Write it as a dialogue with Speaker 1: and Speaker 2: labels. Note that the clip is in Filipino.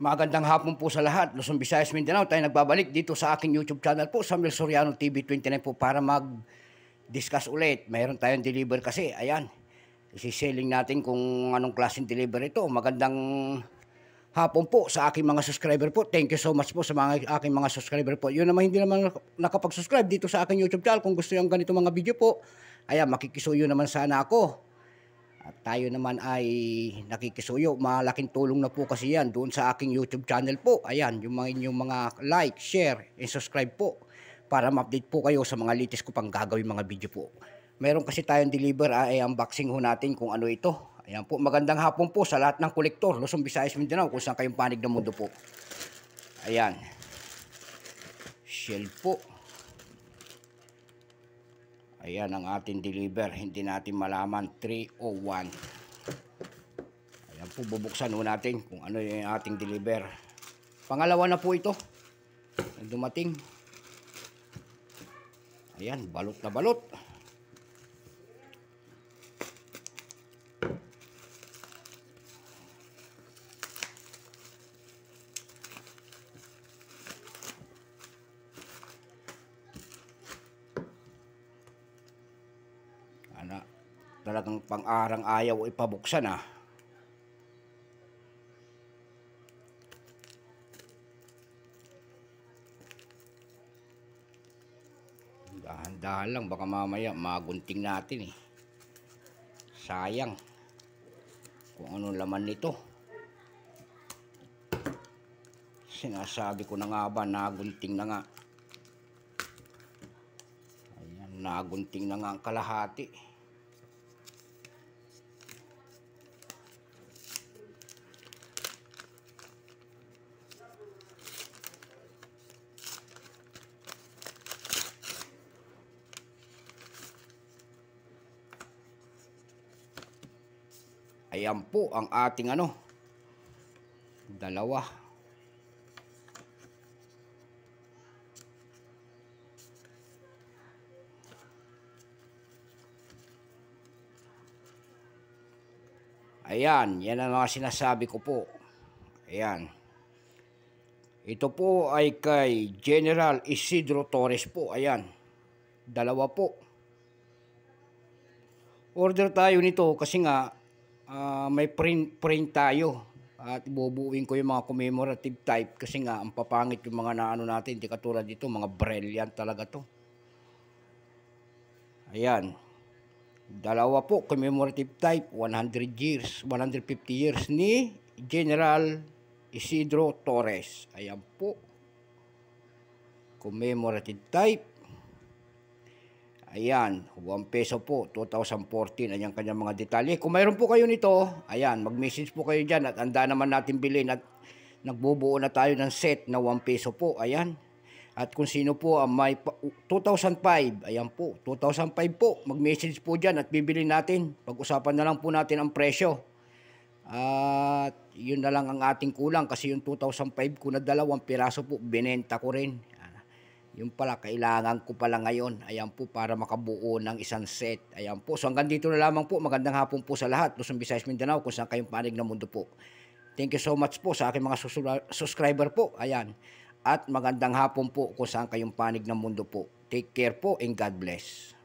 Speaker 1: Magandang hapon po sa lahat. Luzon, Visayas, Mindanao. Tayo nagbabalik dito sa aking YouTube channel po, Samuel Soriano TV 29 po para mag-discuss ulit. Mayroon tayong deliver kasi. Ayan. Isiselling natin kung anong klaseng deliver ito. Magandang hapon po sa aking mga subscriber po. Thank you so much po sa mga aking mga subscriber po. Yun naman hindi naman nakapag-subscribe dito sa aking YouTube channel. Kung gusto yung ganito mga video po, ayan, makikisuyo naman sana ako at tayo naman ay nakikisuyo. Malaking tulong na po kasi yan doon sa aking YouTube channel po. Ayan, yung mga inyong mga like, share, and subscribe po para ma-update po kayo sa mga latest ko pang gagawin mga video po. Meron kasi tayong deliver ay ah, unboxing eh, ho natin kung ano ito. Ayan po, magandang hapon po sa lahat ng kolektor. Luzon, Visayas, Mindanao, kung saan kayong panig ng mundo po. Ayan. Shell po. Ayan ang ating deliver. Hindi natin malaman 301. Ayan po bubuksan po natin kung ano yung ating deliver. Pangalawa na po ito. Dumating. Ayan, balot na balot. Talagang pang-arang ayaw ipabuksan ah. Dahan-dahan lang baka mamaya magunting natin eh. Sayang. Kung ano laman nito. Sinasabi ko na nga ba nagunting na nga. Ayan, nagunting na nga ang kalahati. Ayan po ang ating ano. Dalawa. Ayan, yan ang mga sinasabi ko po. Ayan. Ito po ay kay General Isidro Torres po. Ayan. Dalawa po. Order tayo nito kasi nga uh, may print, print tayo at bubuuin ko yung mga commemorative type kasi nga ang papangit yung mga naano natin hindi katulad dito mga brilliant talaga to ayan dalawa po commemorative type 100 years 150 years ni General Isidro Torres ayan po commemorative type Ayan, 1 peso po, 2014. Ayan kanyang mga detalye. Kung mayroon po kayo nito, ayan, mag-message po kayo dyan at anda naman natin bilhin at nagbubuo na tayo ng set na 1 peso po. Ayan. At kung sino po ang may 2005, ayan po, 2005 po, mag-message po dyan at bibili natin. Pag-usapan na lang po natin ang presyo. At yun na lang ang ating kulang kasi yung 2005 ko na dalawang piraso po, binenta ko rin. Yung pala, kailangan ko pala ngayon. Ayan po, para makabuo ng isang set. Ayan po. So hanggang dito na lamang po. Magandang hapon po sa lahat. Luzon, Visayas, Mindanao, kung saan kayong panig ng mundo po. Thank you so much po sa aking mga subscriber po. Ayan. At magandang hapon po kung saan kayong panig ng mundo po. Take care po and God bless.